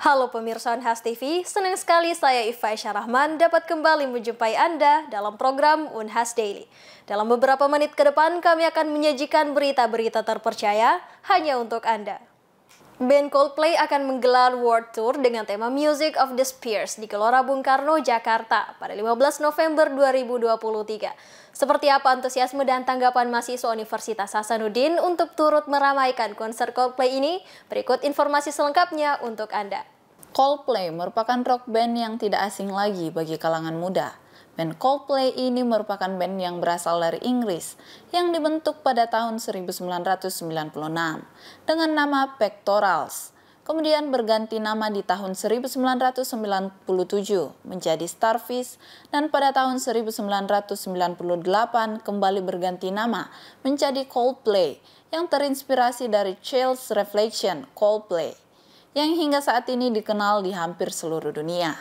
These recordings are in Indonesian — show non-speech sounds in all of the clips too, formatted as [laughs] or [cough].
Halo pemirsa Unhas TV, senang sekali saya Iva Rahman dapat kembali menjumpai Anda dalam program Unhas Daily. Dalam beberapa menit ke depan kami akan menyajikan berita-berita terpercaya hanya untuk Anda. Band Coldplay akan menggelar World Tour dengan tema Music of the Spears di Gelora Bung Karno, Jakarta pada 15 November 2023. Seperti apa antusiasme dan tanggapan mahasiswa Universitas Hasanuddin untuk turut meramaikan konser Coldplay ini? Berikut informasi selengkapnya untuk Anda. Coldplay merupakan rock band yang tidak asing lagi bagi kalangan muda. Band Coldplay ini merupakan band yang berasal dari Inggris yang dibentuk pada tahun 1996 dengan nama Pectorals. Kemudian berganti nama di tahun 1997 menjadi Starfish dan pada tahun 1998 kembali berganti nama menjadi Coldplay yang terinspirasi dari Chills Reflection Coldplay yang hingga saat ini dikenal di hampir seluruh dunia.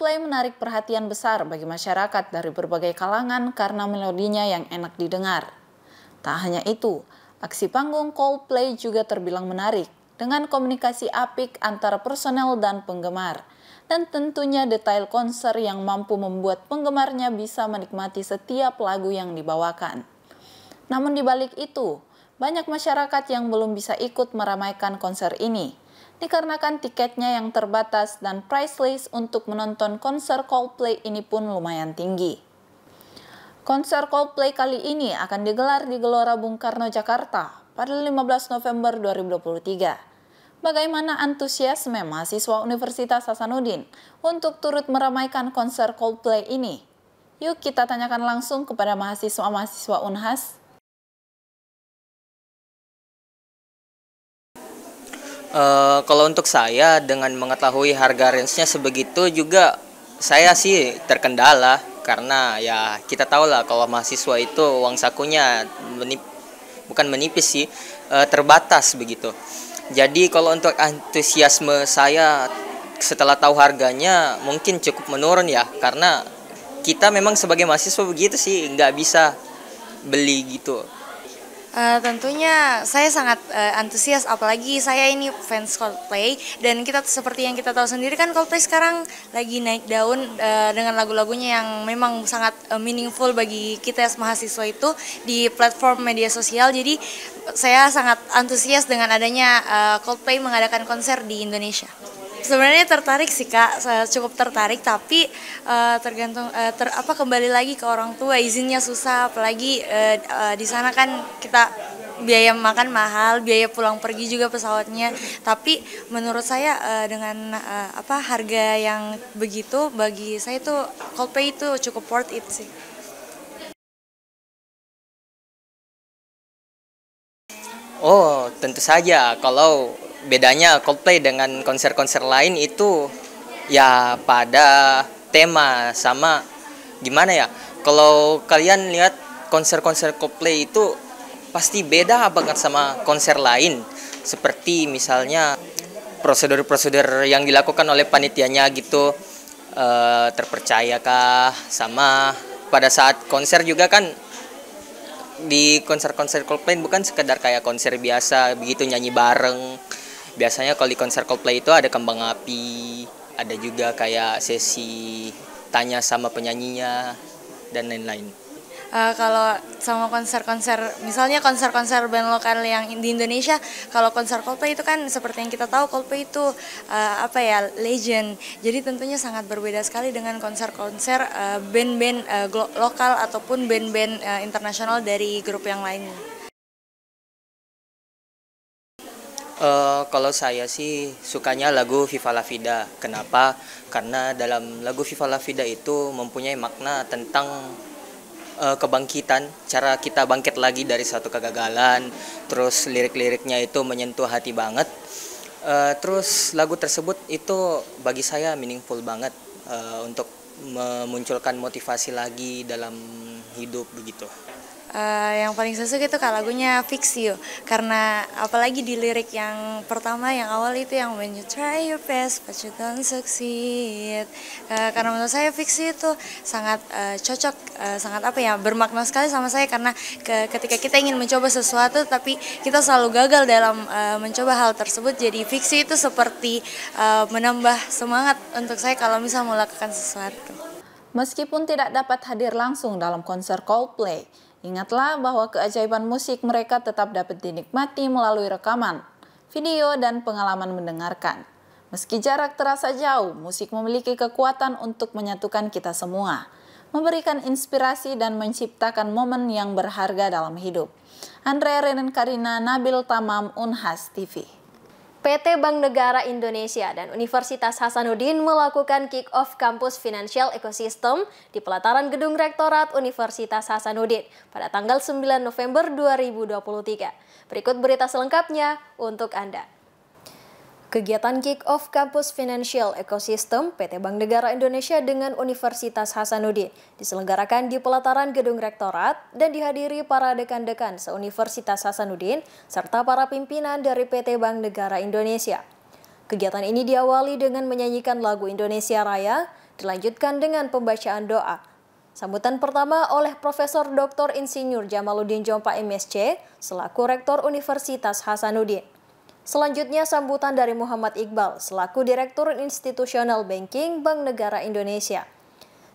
Play menarik perhatian besar bagi masyarakat dari berbagai kalangan karena melodinya yang enak didengar. Tak hanya itu, aksi panggung Coldplay juga terbilang menarik dengan komunikasi apik antara personel dan penggemar, dan tentunya detail konser yang mampu membuat penggemarnya bisa menikmati setiap lagu yang dibawakan. Namun di balik itu, banyak masyarakat yang belum bisa ikut meramaikan konser ini dikarenakan tiketnya yang terbatas dan price list untuk menonton konser Coldplay ini pun lumayan tinggi. Konser Coldplay kali ini akan digelar di Gelora Bung Karno, Jakarta pada 15 November 2023. Bagaimana antusiasme mahasiswa Universitas Hasanuddin untuk turut meramaikan konser Coldplay ini? Yuk kita tanyakan langsung kepada mahasiswa-mahasiswa UNHAS Eh, kalau untuk saya dengan mengetahui harga range-nya sebegitu juga saya sih terkendala karena ya kita tahu lah kalau mahasiswa itu uang sakunya menip, bukan menipis sih uh, terbatas begitu. Jadi kalau untuk antusiasme saya setelah tahu harganya mungkin cukup menurun ya karena kita memang sebagai mahasiswa begitu sih nggak bisa beli gitu Uh, tentunya saya sangat uh, antusias apalagi saya ini fans Coldplay dan kita seperti yang kita tahu sendiri kan Coldplay sekarang lagi naik daun uh, dengan lagu-lagunya yang memang sangat uh, meaningful bagi kita as mahasiswa itu di platform media sosial jadi saya sangat antusias dengan adanya uh, Coldplay mengadakan konser di Indonesia. Sebenarnya tertarik sih kak, saya cukup tertarik tapi uh, tergantung uh, ter, apa kembali lagi ke orang tua izinnya susah apalagi uh, uh, di sana kan kita biaya makan mahal, biaya pulang pergi juga pesawatnya. Tapi menurut saya uh, dengan uh, apa harga yang begitu bagi saya itu Coldplay itu cukup worth it sih. Oh, tentu saja kalau bedanya Coldplay dengan konser-konser lain itu ya pada tema sama gimana ya kalau kalian lihat konser-konser Coldplay itu pasti beda banget sama konser lain seperti misalnya prosedur-prosedur yang dilakukan oleh panitianya gitu e, terpercayakah sama pada saat konser juga kan di konser-konser Coldplay bukan sekedar kayak konser biasa begitu nyanyi bareng biasanya kalau di konser Coldplay itu ada kembang api ada juga kayak sesi tanya sama penyanyinya dan lain-lain uh, kalau sama konser-konser misalnya konser-konser band lokal yang di Indonesia kalau konser Coldplay itu kan seperti yang kita tahu Coldplay itu uh, apa ya legend jadi tentunya sangat berbeda sekali dengan konser-konser uh, band-band uh, lokal ataupun band-band uh, internasional dari grup yang lainnya Uh, kalau saya sih sukanya lagu Viva La Vida. Kenapa? Karena dalam lagu Viva La Vida itu mempunyai makna tentang uh, kebangkitan, cara kita bangkit lagi dari satu kegagalan. Terus lirik-liriknya itu menyentuh hati banget. Uh, terus lagu tersebut itu bagi saya meaningful banget uh, untuk memunculkan motivasi lagi dalam hidup begitu uh, yang paling sesuai itu kalau lagunya You karena apalagi di lirik yang pertama yang awal itu yang when you try your best but you don't succeed uh, karena menurut saya Fix You itu sangat uh, cocok uh, sangat apa ya bermakna sekali sama saya karena ke, ketika kita ingin mencoba sesuatu tapi kita selalu gagal dalam uh, mencoba hal tersebut jadi Fix You itu seperti uh, menambah semangat untuk saya kalau misal melakukan sesuatu. Meskipun tidak dapat hadir langsung dalam konser Coldplay, Ingatlah bahwa keajaiban musik mereka tetap dapat dinikmati melalui rekaman, video, dan pengalaman mendengarkan. Meski jarak terasa jauh, musik memiliki kekuatan untuk menyatukan kita semua, memberikan inspirasi dan menciptakan momen yang berharga dalam hidup. Andrea Renan Karina, Nabil Tamam, Unhas TV. PT Bank Negara Indonesia dan Universitas Hasanuddin melakukan kick-off kampus Financial Ecosystem di pelataran Gedung Rektorat Universitas Hasanuddin pada tanggal 9 November 2023. Berikut berita selengkapnya untuk Anda. Kegiatan kick-off Kampus Financial Ecosystem PT Bank Negara Indonesia dengan Universitas Hasanuddin diselenggarakan di pelataran Gedung Rektorat dan dihadiri para dekan-dekan se Universitas Hasanuddin serta para pimpinan dari PT Bank Negara Indonesia. Kegiatan ini diawali dengan menyanyikan lagu Indonesia Raya, dilanjutkan dengan pembacaan doa. Sambutan pertama oleh Profesor Dr. Insinyur Jamaluddin Jompa MSC selaku Rektor Universitas Hasanuddin. Selanjutnya sambutan dari Muhammad Iqbal selaku Direktur Institutional Banking Bank Negara Indonesia.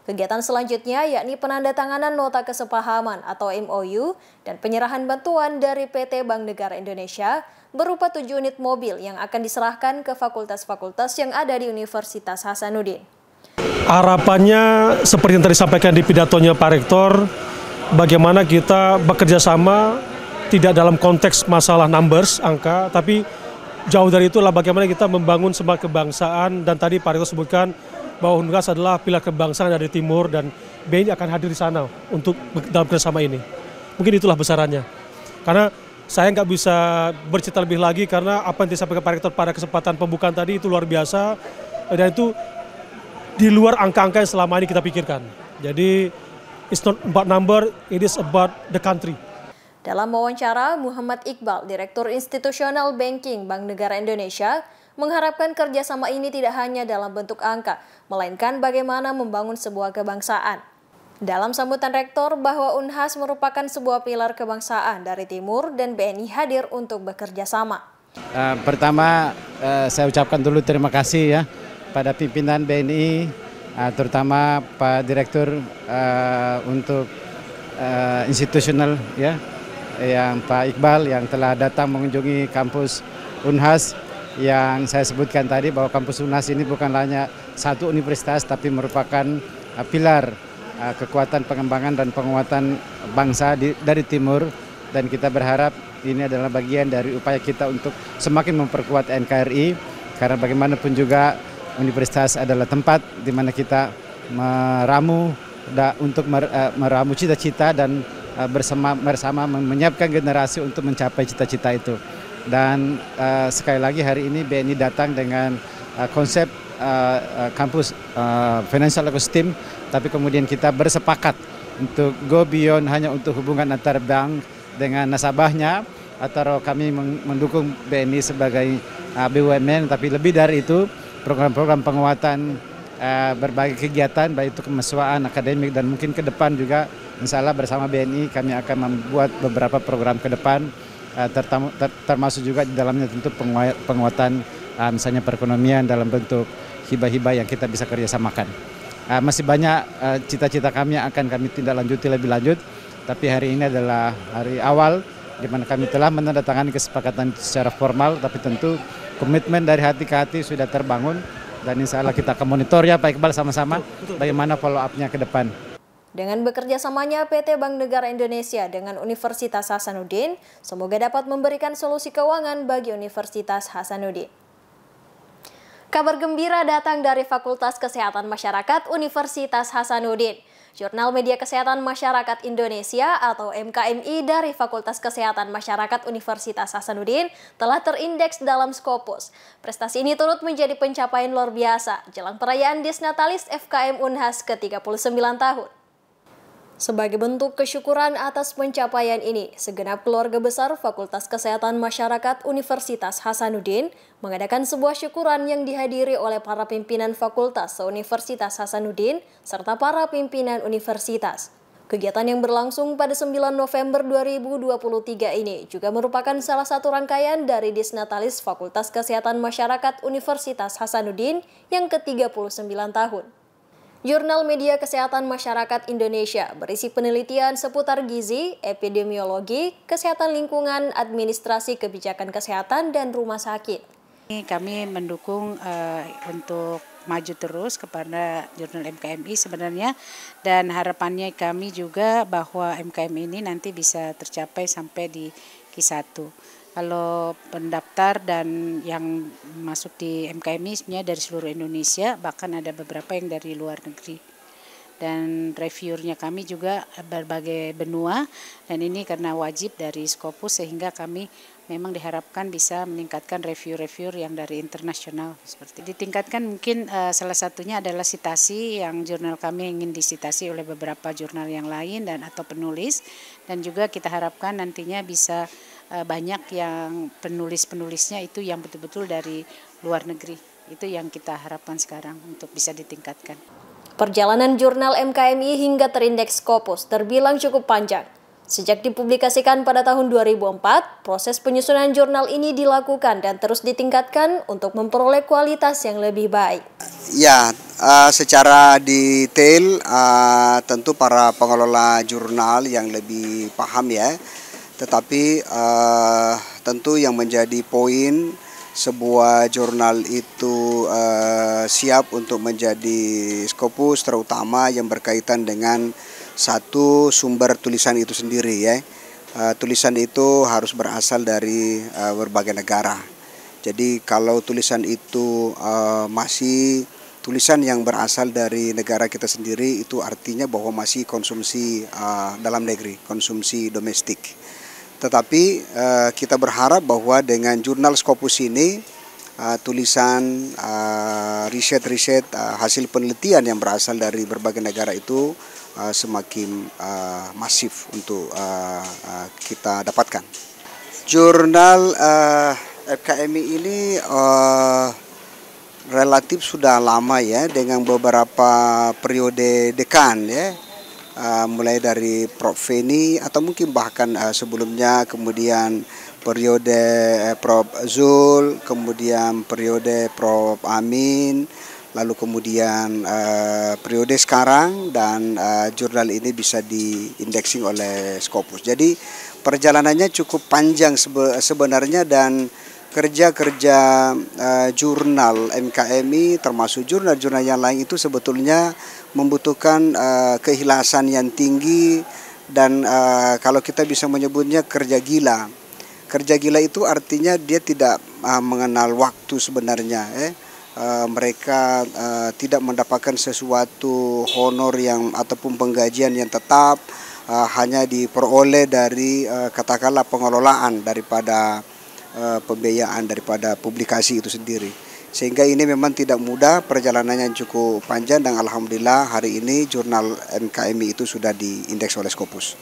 Kegiatan selanjutnya yakni penandatanganan nota kesepahaman atau MOU dan penyerahan bantuan dari PT Bank Negara Indonesia berupa tujuh unit mobil yang akan diserahkan ke fakultas-fakultas yang ada di Universitas Hasanuddin. Harapannya seperti yang tadi disampaikan di pidatonya Pak Rektor, bagaimana kita bekerja sama tidak dalam konteks masalah numbers, angka, tapi jauh dari itulah bagaimana kita membangun sebuah kebangsaan dan tadi Pak Rito sebutkan bahwa Ungas adalah pilar kebangsaan dari timur dan BNI akan hadir di sana untuk dalam kerjasama ini. Mungkin itulah besarannya. Karena saya nggak bisa bercerita lebih lagi karena apa yang disampaikan Pak Rektor pada kesempatan pembukaan tadi itu luar biasa dan itu di luar angka-angka yang selama ini kita pikirkan. Jadi it's not about number, it is about the country. Dalam wawancara, Muhammad Iqbal, Direktur Institutional Banking Bank Negara Indonesia, mengharapkan kerjasama ini tidak hanya dalam bentuk angka, melainkan bagaimana membangun sebuah kebangsaan. Dalam sambutan rektor bahwa UNHAS merupakan sebuah pilar kebangsaan dari Timur dan BNI hadir untuk bekerja sama. Uh, pertama uh, saya ucapkan dulu terima kasih ya pada pimpinan BNI, uh, eh, terutama Pak Direktur uh, untuk uh, institusional ya yang Pak Iqbal yang telah datang mengunjungi kampus Unhas yang saya sebutkan tadi bahwa kampus Unhas ini bukan hanya satu universitas tapi merupakan uh, pilar uh, kekuatan pengembangan dan penguatan bangsa di, dari timur dan kita berharap ini adalah bagian dari upaya kita untuk semakin memperkuat NKRI karena bagaimanapun juga universitas adalah tempat di mana kita meramu untuk uh, meramu cita-cita dan Eh, bersama bersama menyiapkan generasi untuk mencapai cita-cita itu. Dan uh, sekali lagi hari ini BNI datang dengan uh, konsep kampus uh, financial ecosystem, tapi kemudian kita bersepakat untuk go beyond hanya untuk hubungan antar bank dengan nasabahnya, atau kami mendukung BNI sebagai uh, BUMN, tapi lebih dari itu program-program penguatan uh, berbagai kegiatan, baik itu kemesuaan akademik dan mungkin ke depan juga Insya Allah bersama BNI kami akan membuat beberapa program ke depan eh, termasuk juga di dalamnya tentu penguatan eh, misalnya perekonomian dalam bentuk hibah-hibah yang kita bisa kerjasamakan. Eh, masih banyak cita-cita kami yang akan kami tindak lanjuti lebih lanjut, tapi hari ini adalah hari awal di mana kami telah menandatangani kesepakatan secara formal, tapi tentu komitmen dari hati ke hati sudah terbangun dan insya Allah kita akan monitor ya Pak Iqbal sama-sama bagaimana follow up-nya ke depan. Dengan bekerja samanya PT Bank Negara Indonesia dengan Universitas Hasanuddin, semoga dapat memberikan solusi keuangan bagi Universitas Hasanuddin. Kabar gembira datang dari Fakultas Kesehatan Masyarakat Universitas Hasanuddin. Jurnal Media Kesehatan Masyarakat Indonesia atau MKMI dari Fakultas Kesehatan Masyarakat Universitas Hasanuddin telah terindeks dalam Scopus. Prestasi ini turut menjadi pencapaian luar biasa jelang perayaan Disnatalis FKM Unhas ke-39 tahun. Sebagai bentuk kesyukuran atas pencapaian ini, segenap keluarga besar Fakultas Kesehatan Masyarakat Universitas Hasanuddin mengadakan sebuah syukuran yang dihadiri oleh para pimpinan fakultas Universitas Hasanuddin serta para pimpinan universitas. Kegiatan yang berlangsung pada 9 November 2023 ini juga merupakan salah satu rangkaian dari Disnatalis Fakultas Kesehatan Masyarakat Universitas Hasanuddin yang ke-39 tahun. Jurnal Media Kesehatan Masyarakat Indonesia berisi penelitian seputar gizi, epidemiologi, kesehatan lingkungan, administrasi kebijakan kesehatan, dan rumah sakit. Kami mendukung uh, untuk maju terus kepada jurnal MKMI sebenarnya dan harapannya kami juga bahwa MKMI ini nanti bisa tercapai sampai di Q1 kalau pendaftar dan yang masuk di MKMI sebenarnya dari seluruh Indonesia bahkan ada beberapa yang dari luar negeri dan reviewernya kami juga berbagai benua dan ini karena wajib dari Skopus sehingga kami memang diharapkan bisa meningkatkan review-review yang dari internasional seperti ditingkatkan mungkin uh, salah satunya adalah sitasi yang jurnal kami ingin disitasi oleh beberapa jurnal yang lain dan atau penulis dan juga kita harapkan nantinya bisa Eh, banyak yang penulis-penulisnya itu yang betul-betul dari luar negeri. Itu yang kita harapkan sekarang untuk bisa ditingkatkan. Perjalanan jurnal MKMI hingga terindeks Scopus terbilang cukup panjang. Sejak dipublikasikan pada tahun 2004, proses penyusunan jurnal ini dilakukan dan terus ditingkatkan untuk memperoleh kualitas yang lebih baik. Ya, eh, secara detail eh, tentu para pengelola jurnal yang lebih paham ya, tetapi uh, tentu yang menjadi poin sebuah jurnal itu uh, siap untuk menjadi skopus terutama yang berkaitan dengan satu sumber tulisan itu sendiri ya. Uh, tulisan itu harus berasal dari uh, berbagai negara. Jadi kalau tulisan itu uh, masih tulisan yang berasal dari negara kita sendiri itu artinya bahwa masih konsumsi uh, dalam negeri, konsumsi domestik. Tetapi uh, kita berharap bahwa dengan jurnal Scopus ini uh, tulisan uh, riset-riset uh, hasil penelitian yang berasal dari berbagai negara itu uh, semakin uh, masif untuk uh, uh, kita dapatkan. Jurnal uh, FKMI ini uh, relatif sudah lama ya dengan beberapa periode dekan ya uh, mulai dari Prof Feni atau mungkin bahkan uh, sebelumnya kemudian periode eh, Prof Zul, kemudian periode Prof Amin, lalu kemudian uh, periode sekarang dan uh, jurnal ini bisa diindeksing oleh Scopus. Jadi perjalanannya cukup panjang sebenarnya dan kerja-kerja uh, jurnal MKMI termasuk jurnal-jurnal yang lain itu sebetulnya membutuhkan uh, keikhlasan yang tinggi dan uh, kalau kita bisa menyebutnya kerja gila. Kerja gila itu artinya dia tidak uh, mengenal waktu sebenarnya. Eh. Uh, mereka uh, tidak mendapatkan sesuatu honor yang ataupun penggajian yang tetap uh, hanya diperoleh dari uh, katakanlah pengelolaan daripada uh, pembiayaan daripada publikasi itu sendiri. Sehingga ini memang tidak mudah, perjalanannya cukup panjang dan alhamdulillah hari ini jurnal NKMI itu sudah diindeks oleh Scopus.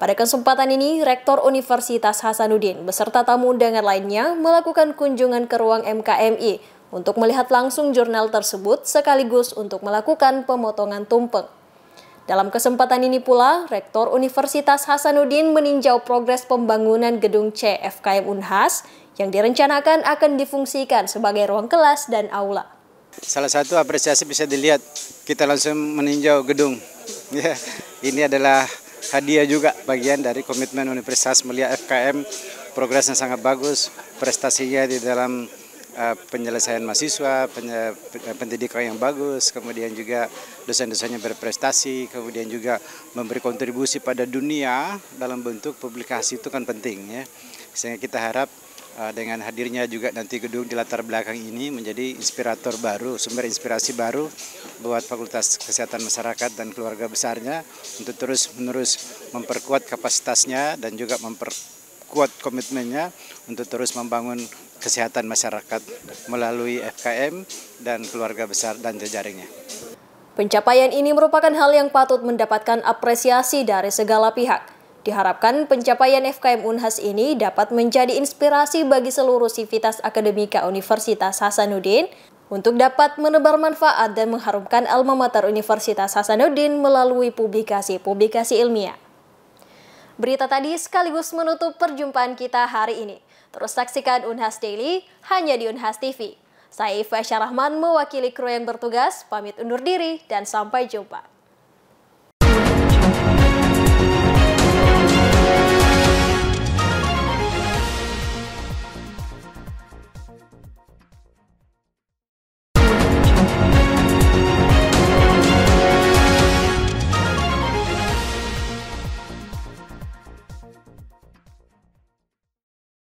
Pada kesempatan ini, Rektor Universitas Hasanuddin beserta tamu undangan lainnya melakukan kunjungan ke ruang MKMI untuk melihat langsung jurnal tersebut sekaligus untuk melakukan pemotongan tumpeng. Dalam kesempatan ini pula, Rektor Universitas Hasanuddin meninjau progres pembangunan gedung CFKM Unhas yang direncanakan akan difungsikan sebagai ruang kelas dan aula. Salah satu apresiasi bisa dilihat, kita langsung meninjau gedung. [laughs] Ya, ini adalah hadiah juga bagian dari komitmen Universitas Mulia FKM, progres yang sangat bagus, prestasinya di dalam eh, penyelesaian mahasiswa, eh, pendidikan yang bagus, kemudian juga dosen-dosennya berprestasi, kemudian juga memberi kontribusi pada dunia dalam bentuk publikasi itu kan penting ya. Sehingga kita harap Eh, dengan hadirnya juga nanti gedung di latar belakang ini menjadi inspirator baru, sumber inspirasi baru buat Fakultas Kesehatan Masyarakat dan keluarga besarnya untuk terus-menerus memperkuat kapasitasnya dan juga memperkuat komitmennya untuk terus membangun kesehatan masyarakat melalui FKM dan keluarga besar dan jejaringnya. Pencapaian ini merupakan hal yang patut mendapatkan apresiasi dari segala pihak Diharapkan pencapaian FKM Unhas ini dapat menjadi inspirasi bagi seluruh sivitas akademika Universitas Hasanuddin untuk dapat menebar manfaat dan mengharumkan alma mater Universitas Hasanuddin melalui publikasi-publikasi ilmiah. Berita tadi sekaligus menutup perjumpaan kita hari ini. Terus saksikan Unhas Daily hanya di Unhas TV. Saya Iva Syarahman mewakili kru yang bertugas, pamit undur diri dan sampai jumpa.